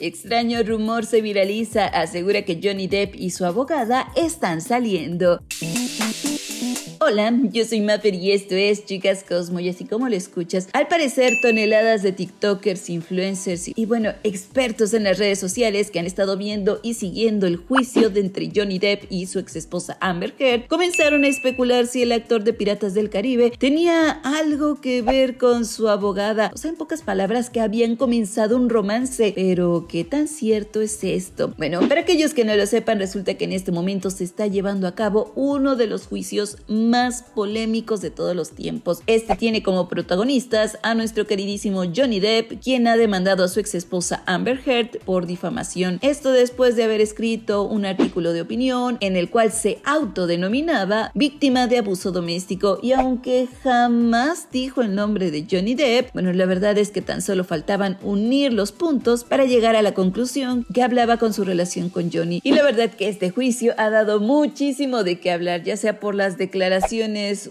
Extraño rumor se viraliza, asegura que Johnny Depp y su abogada están saliendo. Hola, yo soy Maffer y esto es Chicas Cosmo y así como lo escuchas, al parecer toneladas de TikTokers, influencers y bueno, expertos en las redes sociales que han estado viendo y siguiendo el juicio de entre Johnny Depp y su ex esposa Amber Heard comenzaron a especular si el actor de Piratas del Caribe tenía algo que ver con su abogada. O sea, en pocas palabras, que habían comenzado un romance. Pero, ¿qué tan cierto es esto? Bueno, para aquellos que no lo sepan, resulta que en este momento se está llevando a cabo uno de los juicios más polémicos de todos los tiempos. Este tiene como protagonistas a nuestro queridísimo Johnny Depp, quien ha demandado a su ex esposa Amber Heard por difamación. Esto después de haber escrito un artículo de opinión en el cual se autodenominaba víctima de abuso doméstico y aunque jamás dijo el nombre de Johnny Depp, bueno, la verdad es que tan solo faltaban unir los puntos para llegar a la conclusión que hablaba con su relación con Johnny. Y la verdad que este juicio ha dado muchísimo de qué hablar, ya sea por las declaraciones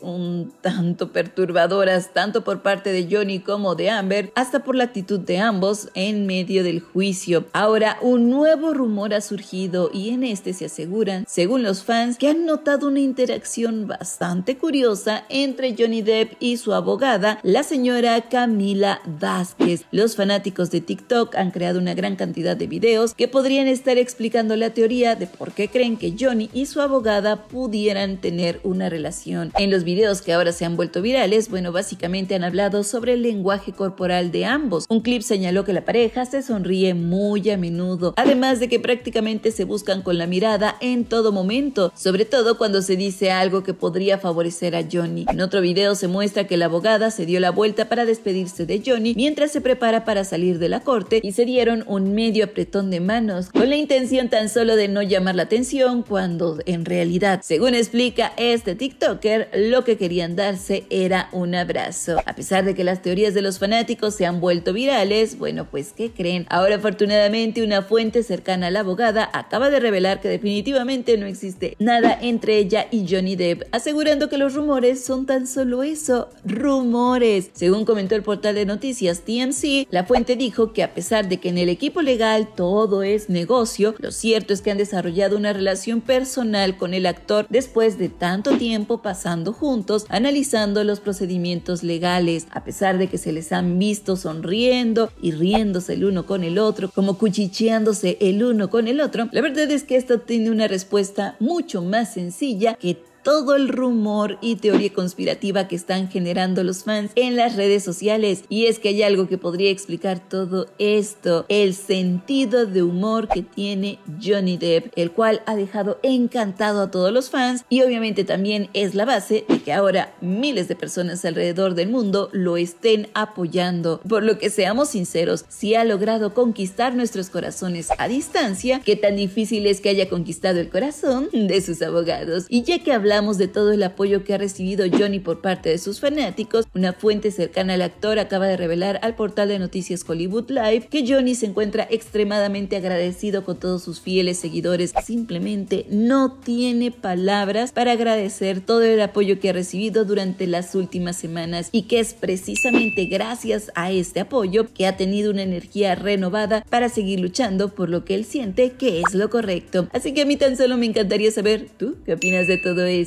un tanto perturbadoras tanto por parte de Johnny como de Amber, hasta por la actitud de ambos en medio del juicio. Ahora, un nuevo rumor ha surgido y en este se aseguran, según los fans, que han notado una interacción bastante curiosa entre Johnny Depp y su abogada, la señora Camila Vázquez. Los fanáticos de TikTok han creado una gran cantidad de videos que podrían estar explicando la teoría de por qué creen que Johnny y su abogada pudieran tener una relación en los videos que ahora se han vuelto virales, bueno, básicamente han hablado sobre el lenguaje corporal de ambos. Un clip señaló que la pareja se sonríe muy a menudo, además de que prácticamente se buscan con la mirada en todo momento, sobre todo cuando se dice algo que podría favorecer a Johnny. En otro video se muestra que la abogada se dio la vuelta para despedirse de Johnny mientras se prepara para salir de la corte y se dieron un medio apretón de manos, con la intención tan solo de no llamar la atención cuando en realidad, según explica este TikTok, lo que querían darse era un abrazo. A pesar de que las teorías de los fanáticos se han vuelto virales, bueno, pues ¿qué creen? Ahora afortunadamente una fuente cercana a la abogada acaba de revelar que definitivamente no existe nada entre ella y Johnny Depp, asegurando que los rumores son tan solo eso, rumores. Según comentó el portal de noticias TMC, la fuente dijo que a pesar de que en el equipo legal todo es negocio, lo cierto es que han desarrollado una relación personal con el actor después de tanto tiempo pasando juntos, analizando los procedimientos legales, a pesar de que se les han visto sonriendo y riéndose el uno con el otro, como cuchicheándose el uno con el otro, la verdad es que esto tiene una respuesta mucho más sencilla que todo el rumor y teoría conspirativa que están generando los fans en las redes sociales. Y es que hay algo que podría explicar todo esto, el sentido de humor que tiene Johnny Depp, el cual ha dejado encantado a todos los fans y obviamente también es la base de que ahora miles de personas alrededor del mundo lo estén apoyando. Por lo que seamos sinceros, si ha logrado conquistar nuestros corazones a distancia, qué tan difícil es que haya conquistado el corazón de sus abogados. Y ya que hablamos de todo el apoyo que ha recibido Johnny por parte de sus fanáticos, una fuente cercana al actor acaba de revelar al portal de noticias Hollywood Live que Johnny se encuentra extremadamente agradecido con todos sus fieles seguidores. Simplemente no tiene palabras para agradecer todo el apoyo que ha recibido durante las últimas semanas y que es precisamente gracias a este apoyo que ha tenido una energía renovada para seguir luchando por lo que él siente que es lo correcto. Así que a mí tan solo me encantaría saber, ¿tú qué opinas de todo esto?